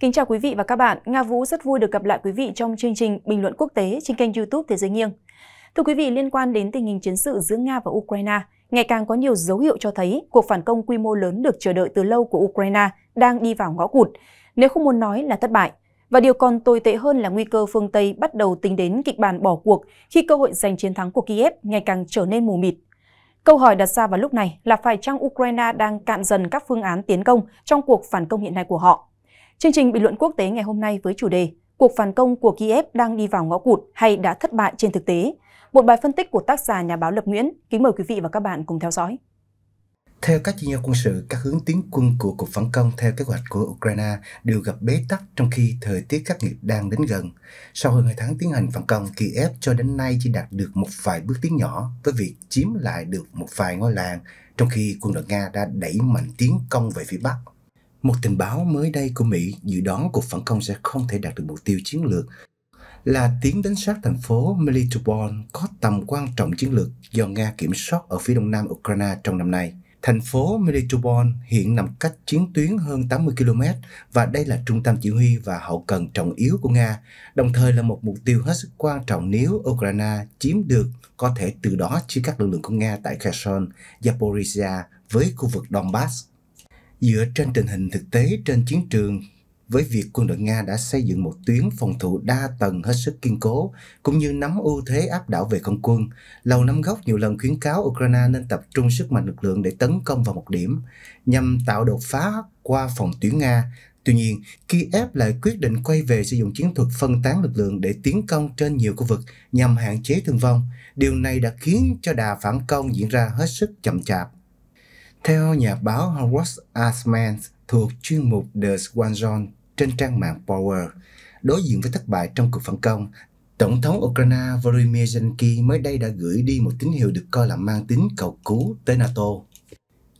Kính chào quý vị và các bạn. Nga Vũ rất vui được gặp lại quý vị trong chương trình Bình luận quốc tế trên kênh YouTube Thế giới nghiêng. Thưa quý vị, liên quan đến tình hình chiến sự giữa Nga và Ukraine, ngày càng có nhiều dấu hiệu cho thấy cuộc phản công quy mô lớn được chờ đợi từ lâu của Ukraine đang đi vào ngõ cụt, nếu không muốn nói là thất bại. Và điều còn tồi tệ hơn là nguy cơ phương Tây bắt đầu tính đến kịch bản bỏ cuộc khi cơ hội giành chiến thắng của Kiev ngày càng trở nên mù mịt. Câu hỏi đặt ra vào lúc này là phải chăng Ukraine đang cạn dần các phương án tiến công trong cuộc phản công hiện nay của họ? Chương trình bình luận quốc tế ngày hôm nay với chủ đề Cuộc phản công của Kiev đang đi vào ngõ cụt hay đã thất bại trên thực tế? Một bài phân tích của tác giả nhà báo Lập Nguyễn. Kính mời quý vị và các bạn cùng theo dõi. Theo các chuyên gia quân sự, các hướng tiến quân của cuộc phản công theo kế hoạch của Ukraine đều gặp bế tắc trong khi thời tiết khắc nghiệt đang đến gần. Sau hơn 2 tháng tiến hành phản công, Kiev cho đến nay chỉ đạt được một vài bước tiến nhỏ với việc chiếm lại được một vài ngôi làng, trong khi quân đội Nga đã đẩy mạnh tiến công về phía Bắc. Một tình báo mới đây của Mỹ dự đoán cuộc phản công sẽ không thể đạt được mục tiêu chiến lược là tiến đánh sát thành phố Melitopol có tầm quan trọng chiến lược do Nga kiểm soát ở phía đông nam Ukraine trong năm nay. Thành phố Melitopol hiện nằm cách chiến tuyến hơn 80 km và đây là trung tâm chỉ huy và hậu cần trọng yếu của Nga, đồng thời là một mục tiêu hết sức quan trọng nếu Ukraine chiếm được có thể từ đó chia các lực lượng của Nga tại Kherson, Zaporizhia với khu vực Donbass. Dựa trên tình hình thực tế trên chiến trường, với việc quân đội Nga đã xây dựng một tuyến phòng thủ đa tầng hết sức kiên cố, cũng như nắm ưu thế áp đảo về không quân, Lầu Năm Góc nhiều lần khuyến cáo Ukraine nên tập trung sức mạnh lực lượng để tấn công vào một điểm, nhằm tạo đột phá qua phòng tuyến Nga. Tuy nhiên, Kiev lại quyết định quay về sử dụng chiến thuật phân tán lực lượng để tiến công trên nhiều khu vực nhằm hạn chế thương vong. Điều này đã khiến cho đà phản công diễn ra hết sức chậm chạp. Theo nhà báo Howard Asman thuộc chuyên mục The Swan trên trang mạng Power, đối diện với thất bại trong cuộc phản công, Tổng thống Ukraine Volodymyr Zelensky mới đây đã gửi đi một tín hiệu được coi là mang tính cầu cứu tới NATO.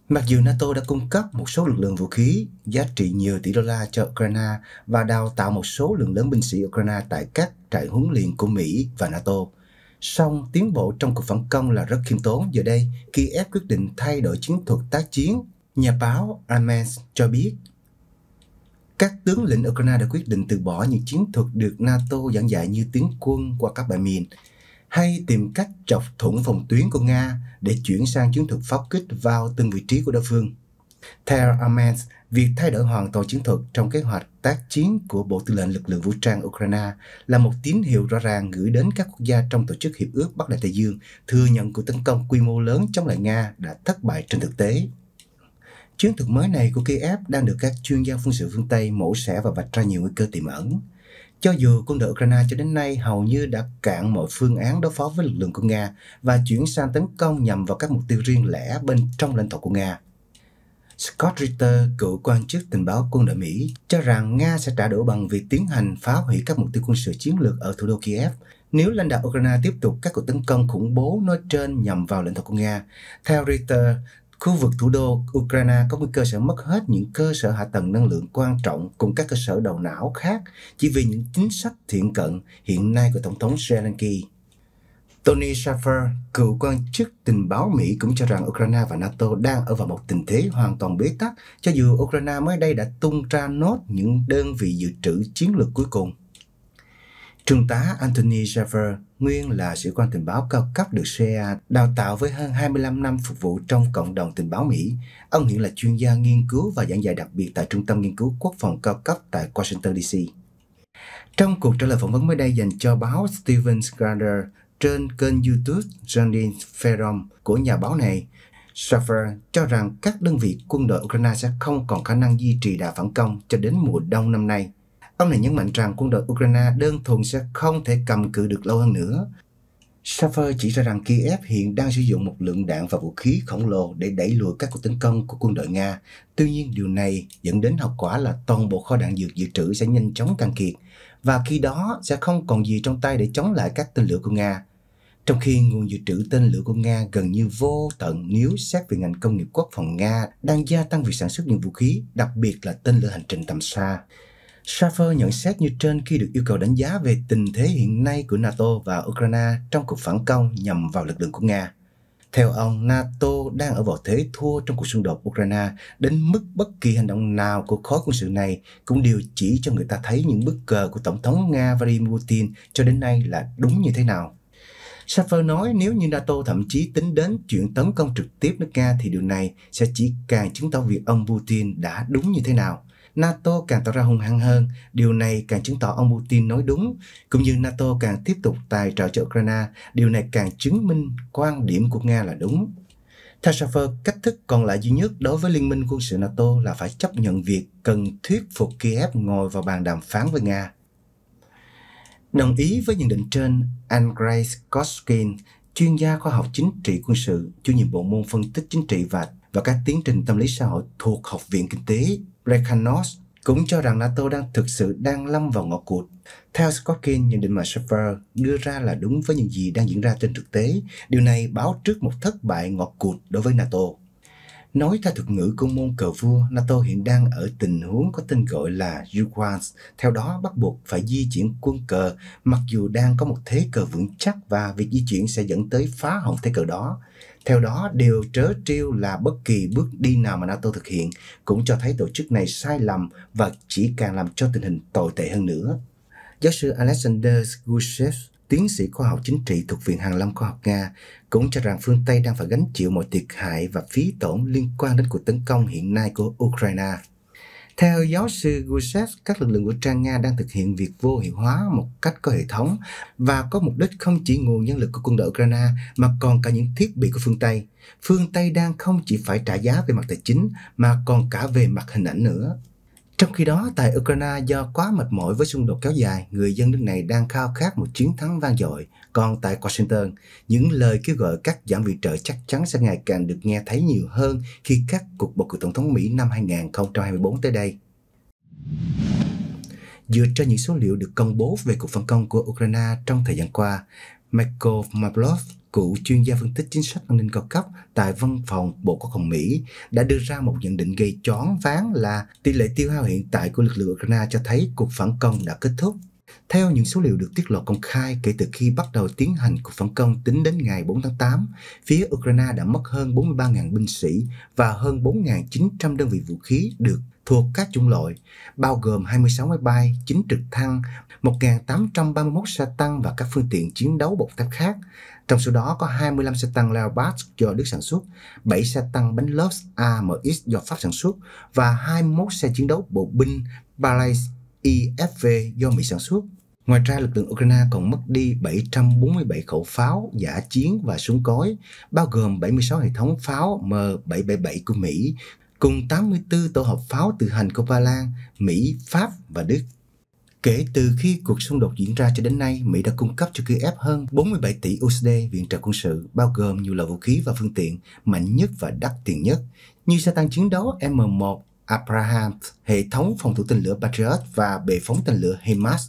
Mặc dù NATO đã cung cấp một số lực lượng vũ khí giá trị nhiều tỷ đô la cho Ukraine và đào tạo một số lượng lớn binh sĩ Ukraine tại các trại huấn luyện của Mỹ và NATO, Song tiến bộ trong cuộc phản công là rất khiêm tốn giờ đây khi ép quyết định thay đổi chiến thuật tác chiến. Nhà báo Armens cho biết, các tướng lĩnh Ukraine đã quyết định từ bỏ những chiến thuật được NATO giảng dạy như tiến quân qua các bãi mìn hay tìm cách chọc thủng phòng tuyến của Nga để chuyển sang chiến thuật pháo kích vào từng vị trí của đối phương. Theo Amens, việc thay đổi hoàn toàn chiến thuật trong kế hoạch tác chiến của Bộ Tư lệnh Lực lượng Vũ trang Ukraine là một tín hiệu rõ ràng gửi đến các quốc gia trong Tổ chức Hiệp ước Bắc Đại Tây Dương thừa nhận cuộc tấn công quy mô lớn chống lại Nga đã thất bại trên thực tế. Chiến thuật mới này của Kiev đang được các chuyên gia quân sự phương Tây mổ xẻ và vạch ra nhiều nguy cơ tiềm ẩn. Cho dù quân đội Ukraine cho đến nay hầu như đã cạn mọi phương án đối phó với lực lượng của Nga và chuyển sang tấn công nhằm vào các mục tiêu riêng lẻ bên trong lãnh thổ của Nga, Scott Ritter, cựu quan chức tình báo quân đội Mỹ, cho rằng Nga sẽ trả đũa bằng việc tiến hành phá hủy các mục tiêu quân sự chiến lược ở thủ đô Kiev nếu lãnh đạo Ukraine tiếp tục các cuộc tấn công khủng bố nói trên nhằm vào lãnh thổ của Nga. Theo Reuters, khu vực thủ đô Ukraine có nguy cơ sẽ mất hết những cơ sở hạ tầng năng lượng quan trọng cùng các cơ sở đầu não khác chỉ vì những chính sách thiện cận hiện nay của Tổng thống Zelensky. Tony Shaffer, cựu quan chức tình báo Mỹ cũng cho rằng Ukraine và NATO đang ở vào một tình thế hoàn toàn bế tắc, cho dù Ukraine mới đây đã tung ra nốt những đơn vị dự trữ chiến lược cuối cùng. Trung tá Anthony Shaffer, nguyên là sĩ quan tình báo cao cấp được CIA đào tạo với hơn 25 năm phục vụ trong cộng đồng tình báo Mỹ. Ông hiện là chuyên gia nghiên cứu và giảng dạy đặc biệt tại Trung tâm Nghiên cứu Quốc phòng cao cấp tại Washington, DC. Trong cuộc trả lời phỏng vấn mới đây dành cho báo Steven Scrander, trên kênh YouTube Jandin Ferrom của nhà báo này, Shaffer cho rằng các đơn vị quân đội Ukraine sẽ không còn khả năng duy trì đà phản công cho đến mùa đông năm nay. Ông này nhấn mạnh rằng quân đội Ukraine đơn thuần sẽ không thể cầm cự được lâu hơn nữa Safer chỉ ra rằng Kiev hiện đang sử dụng một lượng đạn và vũ khí khổng lồ để đẩy lùi các cuộc tấn công của quân đội Nga. Tuy nhiên, điều này dẫn đến hậu quả là toàn bộ kho đạn dược dự trữ sẽ nhanh chóng cạn kiệt và khi đó sẽ không còn gì trong tay để chống lại các tên lửa của Nga. Trong khi nguồn dự trữ tên lửa của Nga gần như vô tận nếu xét về ngành công nghiệp quốc phòng Nga đang gia tăng việc sản xuất những vũ khí, đặc biệt là tên lửa hành trình tầm xa. Schaffer nhận xét như trên khi được yêu cầu đánh giá về tình thế hiện nay của NATO và Ukraine trong cuộc phản công nhằm vào lực lượng của Nga. Theo ông, NATO đang ở vào thế thua trong cuộc xung đột Ukraine đến mức bất kỳ hành động nào của khối quân sự này cũng đều chỉ cho người ta thấy những bức cờ của Tổng thống Nga Vladimir Putin cho đến nay là đúng như thế nào. Schaffer nói nếu như NATO thậm chí tính đến chuyện tấn công trực tiếp nước Nga thì điều này sẽ chỉ càng chứng tỏ việc ông Putin đã đúng như thế nào – NATO càng tỏ ra hung hăng hơn. Điều này càng chứng tỏ ông Putin nói đúng, cũng như NATO càng tiếp tục tài trợ cho Ukraine. Điều này càng chứng minh quan điểm của Nga là đúng. Theo Schaffer, cách thức còn lại duy nhất đối với Liên minh quân sự NATO là phải chấp nhận việc cần thuyết phục Kiev ngồi vào bàn đàm phán với Nga. Đồng ý với nhận định trên, Andrei Koskin, chuyên gia khoa học chính trị quân sự, chủ nhiệm bộ môn phân tích chính trị và và các tiến trình tâm lý xã hội thuộc Học viện Kinh tế Brekhanos cũng cho rằng NATO đang thực sự đang lâm vào ngõ cụt. Theo Scott Skotkin, nhận định mà Sheffer đưa ra là đúng với những gì đang diễn ra trên thực tế. Điều này báo trước một thất bại ngọt cụt đối với NATO. Nói theo thuật ngữ của môn cờ vua, NATO hiện đang ở tình huống có tên gọi là Ukraine, theo đó bắt buộc phải di chuyển quân cờ, mặc dù đang có một thế cờ vững chắc và việc di chuyển sẽ dẫn tới phá hỏng thế cờ đó. Theo đó, điều trớ trêu là bất kỳ bước đi nào mà NATO thực hiện cũng cho thấy tổ chức này sai lầm và chỉ càng làm cho tình hình tồi tệ hơn nữa. Giáo sư Alexander Gusev, tiến sĩ khoa học chính trị thuộc Viện Hàn lâm Khoa học Nga, cũng cho rằng phương Tây đang phải gánh chịu mọi thiệt hại và phí tổn liên quan đến cuộc tấn công hiện nay của Ukraine. Theo giáo sư Gusev, các lực lượng vũ trang Nga đang thực hiện việc vô hiệu hóa một cách có hệ thống và có mục đích không chỉ nguồn nhân lực của quân đội Ukraine mà còn cả những thiết bị của phương Tây. Phương Tây đang không chỉ phải trả giá về mặt tài chính mà còn cả về mặt hình ảnh nữa. Trong khi đó, tại Ukraine do quá mệt mỏi với xung đột kéo dài, người dân nước này đang khao khát một chiến thắng vang dội. Còn tại Washington, những lời kêu gọi cắt giảm viện trợ chắc chắn sẽ ngày càng được nghe thấy nhiều hơn khi các cuộc bầu cử tổng thống Mỹ năm 2024 tới đây. Dựa trên những số liệu được công bố về cuộc phản công của Ukraine trong thời gian qua, Michael Mablov, cựu chuyên gia phân tích chính sách an ninh cao cấp tại văn phòng Bộ Quốc phòng Mỹ, đã đưa ra một nhận định gây choáng váng là tỷ lệ tiêu hao hiện tại của lực lượng Ukraine cho thấy cuộc phản công đã kết thúc. Theo những số liệu được tiết lộ công khai kể từ khi bắt đầu tiến hành cuộc phản công tính đến ngày 4 tháng 8, phía Ukraine đã mất hơn 43.000 binh sĩ và hơn 4.900 đơn vị vũ khí được thuộc các chủng loại, bao gồm 26 máy bay, 9 trực thăng, 1.831 xe tăng và các phương tiện chiến đấu bọc thép khác. Trong số đó có 25 xe tăng Leopard do Đức sản xuất, 7 xe tăng bánh lốp AMX do Pháp sản xuất và 21 xe chiến đấu bộ binh Balais IFV do Mỹ sản xuất. Ngoài ra, lực lượng Ukraine còn mất đi 747 khẩu pháo giả chiến và súng cối, bao gồm 76 hệ thống pháo M777 của Mỹ, cùng 84 tổ hợp pháo tự hành của Ba Lan, Mỹ, Pháp và Đức. Kể từ khi cuộc xung đột diễn ra cho đến nay, Mỹ đã cung cấp cho Kiev hơn 47 tỷ USD viện trợ quân sự, bao gồm nhiều loại vũ khí và phương tiện mạnh nhất và đắt tiền nhất, như xe tăng chiến đấu M1 Abraham, hệ thống phòng thủ tên lửa Patriot và bệ phóng tên lửa HIMARS.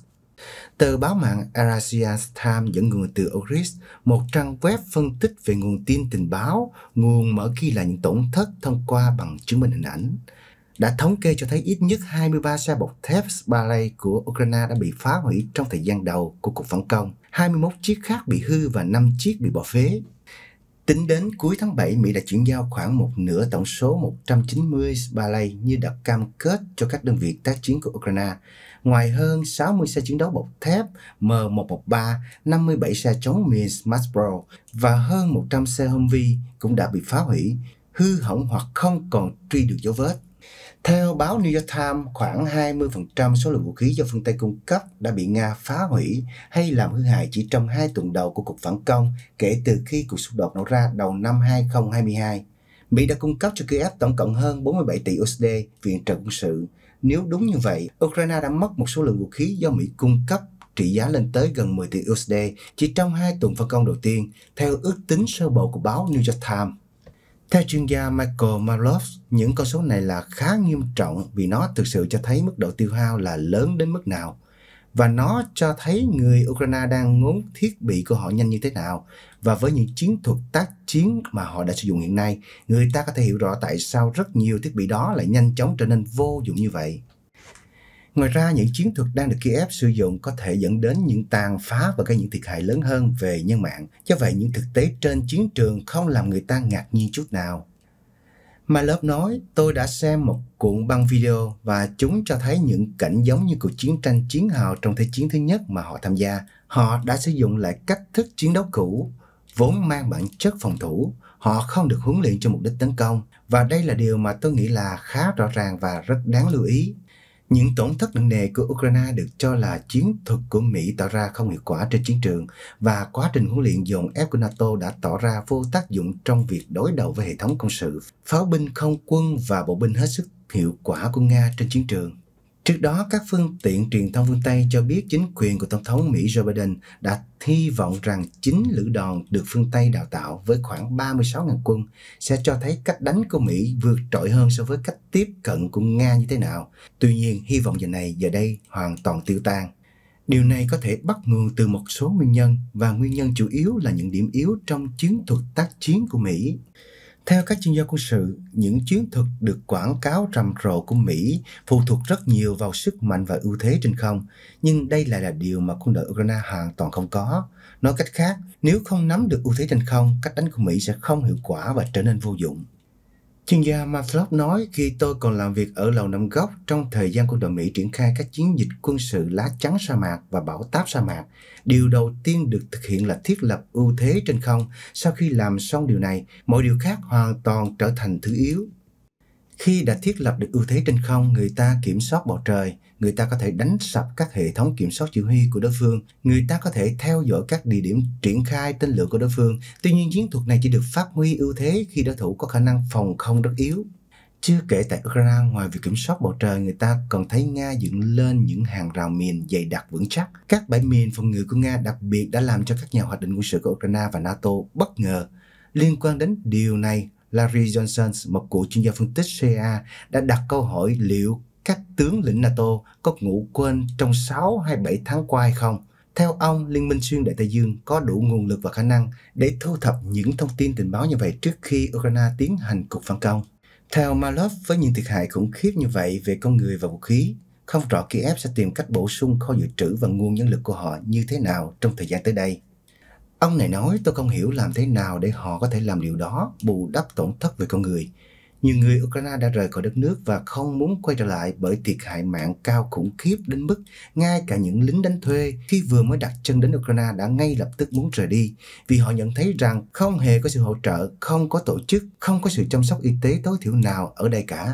Tờ báo mạng Eurasia Times dẫn nguồn từ Oris, một trang web phân tích về nguồn tin tình báo, nguồn mở ghi lại những tổn thất thông qua bằng chứng minh hình ảnh đã thống kê cho thấy ít nhất 23 xe bọc thép ballet của Ukraine đã bị phá hủy trong thời gian đầu của cuộc phản công, 21 chiếc khác bị hư và 5 chiếc bị bỏ phế. Tính đến cuối tháng 7, Mỹ đã chuyển giao khoảng một nửa tổng số 190 ballet như đã cam kết cho các đơn vị tác chiến của Ukraine. Ngoài hơn 60 xe chiến đấu bọc thép M113, 57 xe chống mìn pro và hơn 100 xe Humvee cũng đã bị phá hủy, hư hỏng hoặc không còn truy được dấu vết. Theo báo New York Times, khoảng 20% số lượng vũ khí do phương Tây cung cấp đã bị Nga phá hủy hay làm hư hại chỉ trong hai tuần đầu của cuộc phản công kể từ khi cuộc xung đột nổ ra đầu năm 2022. Mỹ đã cung cấp cho Kiev tổng cộng hơn 47 tỷ USD viện trợ quân sự. Nếu đúng như vậy, Ukraine đã mất một số lượng vũ khí do Mỹ cung cấp trị giá lên tới gần 10 tỷ USD chỉ trong hai tuần phân công đầu tiên, theo ước tính sơ bộ của báo New York Times. Theo chuyên gia Michael Malov, những con số này là khá nghiêm trọng vì nó thực sự cho thấy mức độ tiêu hao là lớn đến mức nào và nó cho thấy người Ukraine đang ngốn thiết bị của họ nhanh như thế nào và với những chiến thuật tác chiến mà họ đã sử dụng hiện nay, người ta có thể hiểu rõ tại sao rất nhiều thiết bị đó lại nhanh chóng trở nên vô dụng như vậy. Ngoài ra, những chiến thuật đang được Kiev sử dụng có thể dẫn đến những tàn phá và gây những thiệt hại lớn hơn về nhân mạng. Do vậy, những thực tế trên chiến trường không làm người ta ngạc nhiên chút nào. Mà lớp nói, tôi đã xem một cuộn băng video và chúng cho thấy những cảnh giống như cuộc chiến tranh chiến hào trong Thế chiến thứ nhất mà họ tham gia. Họ đã sử dụng lại cách thức chiến đấu cũ, vốn mang bản chất phòng thủ. Họ không được huấn luyện cho mục đích tấn công. Và đây là điều mà tôi nghĩ là khá rõ ràng và rất đáng lưu ý. Những tổn thất nặng nề của Ukraine được cho là chiến thuật của Mỹ tạo ra không hiệu quả trên chiến trường và quá trình huấn luyện dồn ép của NATO đã tỏ ra vô tác dụng trong việc đối đầu với hệ thống công sự, pháo binh không quân và bộ binh hết sức hiệu quả của Nga trên chiến trường. Trước đó, các phương tiện truyền thông phương Tây cho biết chính quyền của Tổng thống Mỹ Joe Biden đã hy vọng rằng chính lữ đoàn được phương Tây đào tạo với khoảng 36.000 quân sẽ cho thấy cách đánh của Mỹ vượt trội hơn so với cách tiếp cận của Nga như thế nào. Tuy nhiên, hy vọng giờ này giờ đây hoàn toàn tiêu tan. Điều này có thể bắt nguồn từ một số nguyên nhân và nguyên nhân chủ yếu là những điểm yếu trong chiến thuật tác chiến của Mỹ. Theo các chuyên gia quân sự, những chiến thuật được quảng cáo rầm rộ của Mỹ phụ thuộc rất nhiều vào sức mạnh và ưu thế trên không, nhưng đây lại là điều mà quân đội Ukraine hoàn toàn không có. Nói cách khác, nếu không nắm được ưu thế trên không, cách đánh của Mỹ sẽ không hiệu quả và trở nên vô dụng. Chuyên gia Maflop nói khi tôi còn làm việc ở Lầu Năm Góc trong thời gian quân đội Mỹ triển khai các chiến dịch quân sự lá chắn sa mạc và bão táp sa mạc, điều đầu tiên được thực hiện là thiết lập ưu thế trên không. Sau khi làm xong điều này, mọi điều khác hoàn toàn trở thành thứ yếu. Khi đã thiết lập được ưu thế trên không, người ta kiểm soát bầu trời, người ta có thể đánh sập các hệ thống kiểm soát chỉ huy của đối phương, người ta có thể theo dõi các địa điểm triển khai tên lửa của đối phương. Tuy nhiên chiến thuật này chỉ được phát huy ưu thế khi đối thủ có khả năng phòng không rất yếu. Chưa kể tại Ukraine, ngoài việc kiểm soát bầu trời, người ta còn thấy Nga dựng lên những hàng rào mìn dày đặc vững chắc. Các bãi mìn phòng ngự của Nga đặc biệt đã làm cho các nhà hoạch định quân sự của Ukraine và NATO bất ngờ. Liên quan đến điều này, Larry Johnson, một cựu chuyên gia phân tích CIA, đã đặt câu hỏi liệu các tướng lĩnh NATO có ngủ quên trong 6 hay 7 tháng qua hay không. Theo ông, Liên minh xuyên Đại Tây Dương có đủ nguồn lực và khả năng để thu thập những thông tin tình báo như vậy trước khi Ukraine tiến hành cuộc phản công. Theo Malov, với những thiệt hại khủng khiếp như vậy về con người và vũ khí, không rõ Kiev sẽ tìm cách bổ sung kho dự trữ và nguồn nhân lực của họ như thế nào trong thời gian tới đây. Ông này nói tôi không hiểu làm thế nào để họ có thể làm điều đó bù đắp tổn thất về con người. Nhiều người Ukraine đã rời khỏi đất nước và không muốn quay trở lại bởi thiệt hại mạng cao khủng khiếp đến mức ngay cả những lính đánh thuê khi vừa mới đặt chân đến Ukraine đã ngay lập tức muốn rời đi vì họ nhận thấy rằng không hề có sự hỗ trợ, không có tổ chức, không có sự chăm sóc y tế tối thiểu nào ở đây cả.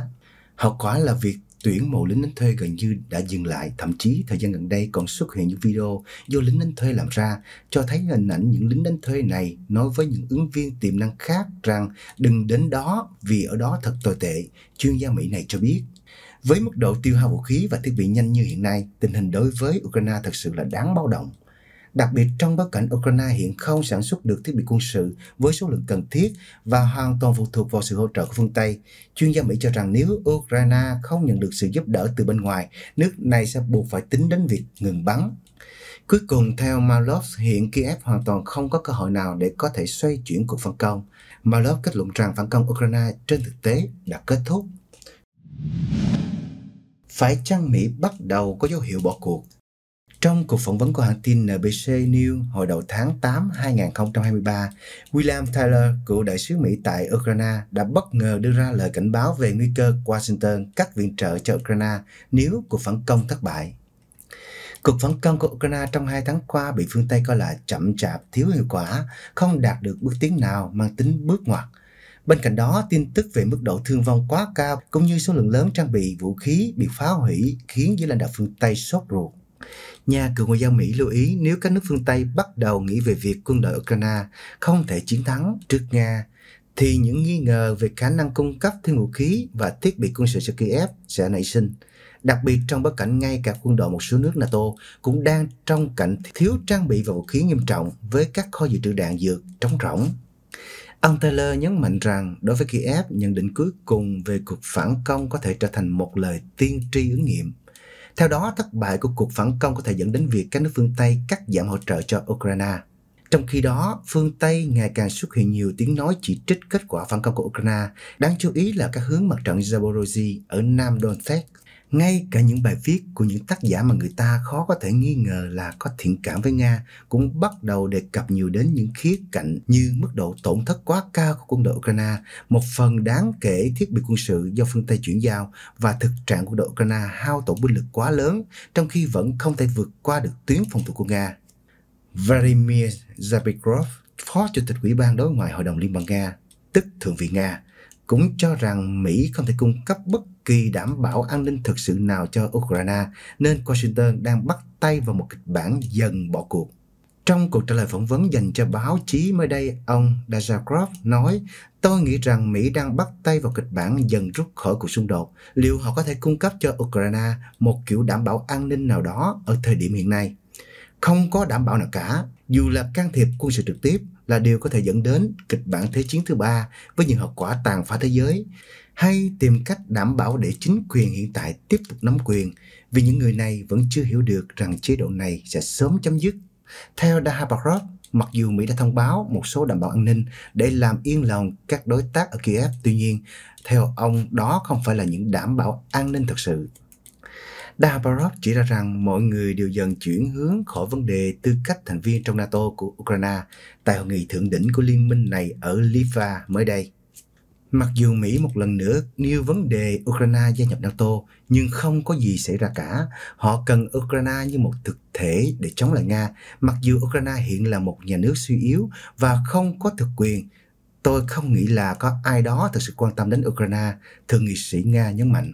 Hậu quả là việc tuyển mộ lính đánh thuê gần như đã dừng lại, thậm chí thời gian gần đây còn xuất hiện những video do lính đánh thuê làm ra cho thấy hình ảnh những lính đánh thuê này nói với những ứng viên tiềm năng khác rằng đừng đến đó vì ở đó thật tồi tệ, chuyên gia Mỹ này cho biết. Với mức độ tiêu hao vũ khí và thiết bị nhanh như hiện nay, tình hình đối với Ukraine thật sự là đáng báo động đặc biệt trong bối cảnh Ukraine hiện không sản xuất được thiết bị quân sự với số lượng cần thiết và hoàn toàn phụ thuộc vào sự hỗ trợ của phương Tây. Chuyên gia Mỹ cho rằng nếu Ukraine không nhận được sự giúp đỡ từ bên ngoài, nước này sẽ buộc phải tính đến việc ngừng bắn. Cuối cùng, theo Malov, hiện Kiev hoàn toàn không có cơ hội nào để có thể xoay chuyển cuộc phân công. Malov kết luận rằng phản công Ukraine trên thực tế đã kết thúc. Phải chăng Mỹ bắt đầu có dấu hiệu bỏ cuộc? Trong cuộc phỏng vấn của hãng tin NBC News hồi đầu tháng 8 2023, William Tyler, cựu đại sứ Mỹ tại Ukraine, đã bất ngờ đưa ra lời cảnh báo về nguy cơ Washington cắt viện trợ cho Ukraine nếu cuộc phản công thất bại. Cuộc phản công của Ukraine trong hai tháng qua bị phương Tây coi là chậm chạp, thiếu hiệu quả, không đạt được bước tiến nào mang tính bước ngoặt. Bên cạnh đó, tin tức về mức độ thương vong quá cao cũng như số lượng lớn trang bị vũ khí bị phá hủy khiến giới lãnh đạo phương Tây sốt ruột. Nhà cựu ngoại giao Mỹ lưu ý nếu các nước phương Tây bắt đầu nghĩ về việc quân đội Ukraine không thể chiến thắng trước Nga, thì những nghi ngờ về khả năng cung cấp thêm vũ khí và thiết bị quân sự cho Kiev sẽ nảy sinh. Đặc biệt trong bối cảnh ngay cả quân đội một số nước NATO cũng đang trong cảnh thiếu trang bị và vũ khí nghiêm trọng với các kho dự trữ đạn dược trống rỗng. Ông Taylor nhấn mạnh rằng đối với Kiev, nhận định cuối cùng về cuộc phản công có thể trở thành một lời tiên tri ứng nghiệm theo đó, thất bại của cuộc phản công có thể dẫn đến việc các nước phương Tây cắt giảm hỗ trợ cho Ukraine. Trong khi đó, phương Tây ngày càng xuất hiện nhiều tiếng nói chỉ trích kết quả phản công của Ukraine. Đáng chú ý là các hướng mặt trận Zaporozhye ở Nam Donetsk ngay cả những bài viết của những tác giả mà người ta khó có thể nghi ngờ là có thiện cảm với Nga cũng bắt đầu đề cập nhiều đến những khía cạnh như mức độ tổn thất quá cao của quân đội Ukraine, một phần đáng kể thiết bị quân sự do phương Tây chuyển giao và thực trạng quân đội Ukraine hao tổn binh lực quá lớn trong khi vẫn không thể vượt qua được tuyến phòng thủ của Nga. Vladimir Zabikrov, Phó Chủ tịch Ủy ban Đối ngoại Hội đồng Liên bang Nga, tức Thượng viện Nga, cũng cho rằng Mỹ không thể cung cấp bất kỳ đảm bảo an ninh thực sự nào cho Ukraine, nên Washington đang bắt tay vào một kịch bản dần bỏ cuộc. Trong cuộc trả lời phỏng vấn dành cho báo chí mới đây, ông Dajakrov nói, tôi nghĩ rằng Mỹ đang bắt tay vào kịch bản dần rút khỏi cuộc xung đột. Liệu họ có thể cung cấp cho Ukraine một kiểu đảm bảo an ninh nào đó ở thời điểm hiện nay? Không có đảm bảo nào cả, dù là can thiệp quân sự trực tiếp là điều có thể dẫn đến kịch bản thế chiến thứ ba với những hậu quả tàn phá thế giới hay tìm cách đảm bảo để chính quyền hiện tại tiếp tục nắm quyền vì những người này vẫn chưa hiểu được rằng chế độ này sẽ sớm chấm dứt. Theo Dahabarov, mặc dù Mỹ đã thông báo một số đảm bảo an ninh để làm yên lòng các đối tác ở Kiev, tuy nhiên, theo ông đó không phải là những đảm bảo an ninh thật sự. Đa chỉ ra rằng mọi người đều dần chuyển hướng khỏi vấn đề tư cách thành viên trong NATO của Ukraine tại hội nghị thượng đỉnh của liên minh này ở Litva mới đây. Mặc dù Mỹ một lần nữa nêu vấn đề Ukraine gia nhập NATO, nhưng không có gì xảy ra cả. Họ cần Ukraine như một thực thể để chống lại Nga, mặc dù Ukraine hiện là một nhà nước suy yếu và không có thực quyền. Tôi không nghĩ là có ai đó thực sự quan tâm đến Ukraine, thượng nghị sĩ Nga nhấn mạnh.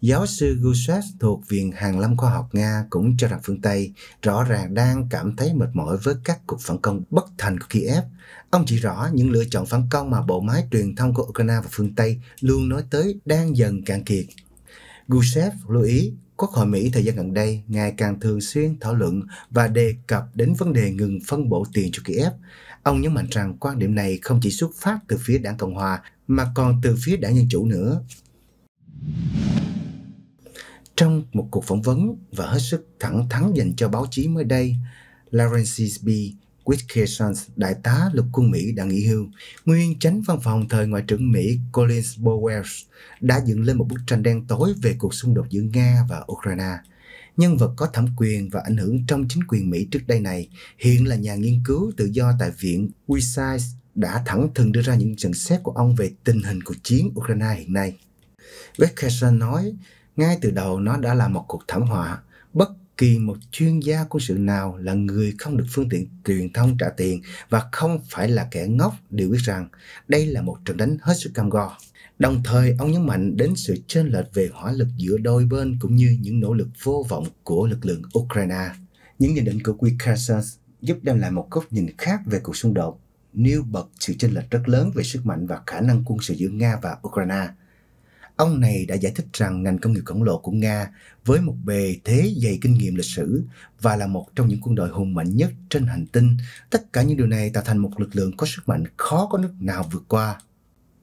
Giáo sư Gusev thuộc Viện Hàn Lâm Khoa học Nga cũng cho rằng phương Tây rõ ràng đang cảm thấy mệt mỏi với các cuộc phản công bất thành của Kiev. Ông chỉ rõ những lựa chọn phản công mà bộ máy truyền thông của Ukraine và phương Tây luôn nói tới đang dần cạn kiệt. Gusev lưu ý Quốc hội Mỹ thời gian gần đây ngày càng thường xuyên thảo luận và đề cập đến vấn đề ngừng phân bổ tiền cho Kiev. Ông nhấn mạnh rằng quan điểm này không chỉ xuất phát từ phía đảng Cộng Hòa mà còn từ phía đảng Dân Chủ nữa. Trong một cuộc phỏng vấn và hết sức thẳng thắn dành cho báo chí mới đây, Lawrence B. Whitkerson, đại tá lục quân Mỹ đã nghỉ hưu, nguyên tránh văn phòng thời Ngoại trưởng Mỹ Collins Powell đã dựng lên một bức tranh đen tối về cuộc xung đột giữa Nga và Ukraine. Nhân vật có thẩm quyền và ảnh hưởng trong chính quyền Mỹ trước đây này hiện là nhà nghiên cứu tự do tại Viện Wissides đã thẳng thừng đưa ra những nhận xét của ông về tình hình cuộc chiến Ukraine hiện nay. Beckerson nói ngay từ đầu nó đã là một cuộc thảm họa. Bất kỳ một chuyên gia quân sự nào là người không được phương tiện truyền thông trả tiền và không phải là kẻ ngốc đều biết rằng đây là một trận đánh hết sức cam go. Đồng thời, ông nhấn mạnh đến sự chênh lệch về hỏa lực giữa đôi bên cũng như những nỗ lực vô vọng của lực lượng Ukraine. Những nhận định của Wickerson giúp đem lại một góc nhìn khác về cuộc xung đột, nêu bật sự chênh lệch rất lớn về sức mạnh và khả năng quân sự giữa Nga và Ukraine – Ông này đã giải thích rằng ngành công nghiệp khổng lồ của Nga với một bề thế dày kinh nghiệm lịch sử và là một trong những quân đội hùng mạnh nhất trên hành tinh. Tất cả những điều này tạo thành một lực lượng có sức mạnh khó có nước nào vượt qua.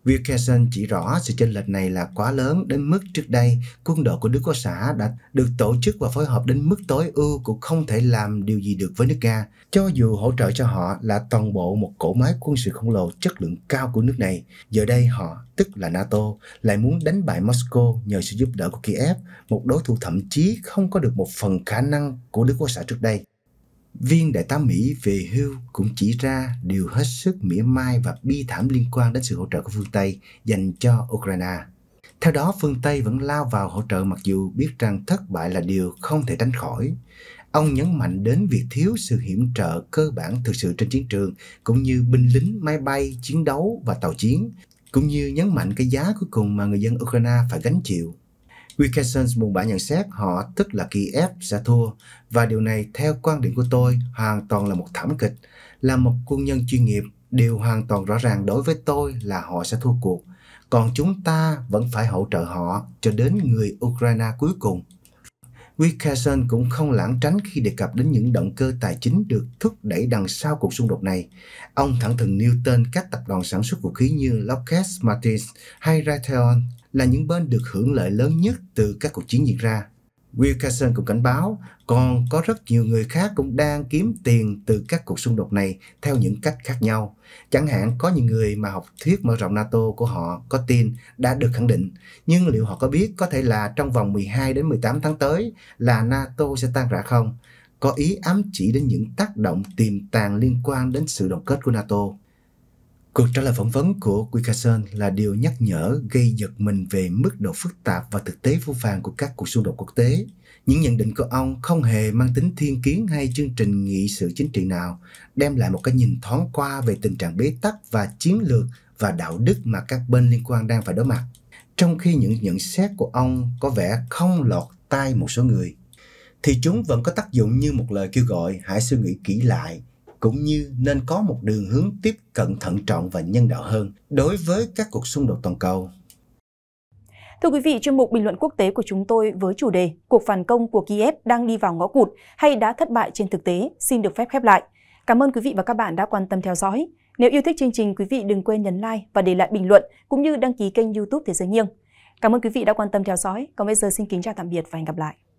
Wilkerson chỉ rõ sự chênh lệch này là quá lớn đến mức trước đây quân đội của Đức Quốc xã đã được tổ chức và phối hợp đến mức tối ưu cũng không thể làm điều gì được với nước Nga, cho dù hỗ trợ cho họ là toàn bộ một cỗ máy quân sự khổng lồ chất lượng cao của nước này. Giờ đây họ, tức là NATO, lại muốn đánh bại Moscow nhờ sự giúp đỡ của Kiev, một đối thủ thậm chí không có được một phần khả năng của Đức Quốc xã trước đây. Viên đại tá Mỹ về hưu cũng chỉ ra điều hết sức mỉa mai và bi thảm liên quan đến sự hỗ trợ của phương Tây dành cho Ukraine. Theo đó, phương Tây vẫn lao vào hỗ trợ mặc dù biết rằng thất bại là điều không thể tránh khỏi. Ông nhấn mạnh đến việc thiếu sự hiểm trợ cơ bản thực sự trên chiến trường, cũng như binh lính, máy bay, chiến đấu và tàu chiến, cũng như nhấn mạnh cái giá cuối cùng mà người dân Ukraine phải gánh chịu Wilkinson buồn bã nhận xét họ tức là Kiev sẽ thua và điều này theo quan điểm của tôi hoàn toàn là một thảm kịch. Là một quân nhân chuyên nghiệp, điều hoàn toàn rõ ràng đối với tôi là họ sẽ thua cuộc. Còn chúng ta vẫn phải hỗ trợ họ cho đến người Ukraine cuối cùng. Wilkinson cũng không lãng tránh khi đề cập đến những động cơ tài chính được thúc đẩy đằng sau cuộc xung đột này. Ông thẳng thừng nêu tên các tập đoàn sản xuất vũ khí như Lockheed Martin hay Raytheon là những bên được hưởng lợi lớn nhất từ các cuộc chiến diễn ra. Wilkerson cũng cảnh báo còn có rất nhiều người khác cũng đang kiếm tiền từ các cuộc xung đột này theo những cách khác nhau. Chẳng hạn có những người mà học thuyết mở rộng NATO của họ có tin đã được khẳng định, nhưng liệu họ có biết có thể là trong vòng 12 đến 18 tháng tới là NATO sẽ tan rã không? Có ý ám chỉ đến những tác động tiềm tàng liên quan đến sự đoàn kết của NATO. Cuộc trả lời phỏng vấn của Wilkerson là điều nhắc nhở gây giật mình về mức độ phức tạp và thực tế vô vàng của các cuộc xung đột quốc tế. Những nhận định của ông không hề mang tính thiên kiến hay chương trình nghị sự chính trị nào, đem lại một cái nhìn thoáng qua về tình trạng bế tắc và chiến lược và đạo đức mà các bên liên quan đang phải đối mặt. Trong khi những nhận xét của ông có vẻ không lọt tai một số người, thì chúng vẫn có tác dụng như một lời kêu gọi hãy suy nghĩ kỹ lại – cũng như nên có một đường hướng tiếp cận thận trọng và nhân đạo hơn đối với các cuộc xung đột toàn cầu. Thưa quý vị, chuyên mục bình luận quốc tế của chúng tôi với chủ đề Cuộc phản công của Kiev đang đi vào ngõ cụt hay đã thất bại trên thực tế xin được phép khép lại. Cảm ơn quý vị và các bạn đã quan tâm theo dõi. Nếu yêu thích chương trình, quý vị đừng quên nhấn like và để lại bình luận cũng như đăng ký kênh youtube Thế giới nghiêng. Cảm ơn quý vị đã quan tâm theo dõi. Còn bây giờ xin kính chào tạm biệt và hẹn gặp lại.